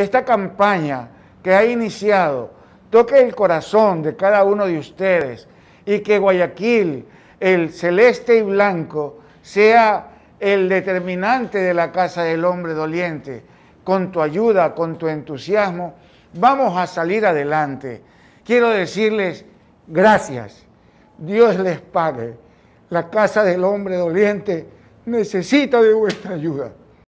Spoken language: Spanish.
esta campaña que ha iniciado toque el corazón de cada uno de ustedes y que Guayaquil, el celeste y blanco, sea el determinante de la Casa del Hombre Doliente. Con tu ayuda, con tu entusiasmo, vamos a salir adelante. Quiero decirles gracias. Dios les pague. La Casa del Hombre Doliente necesita de vuestra ayuda.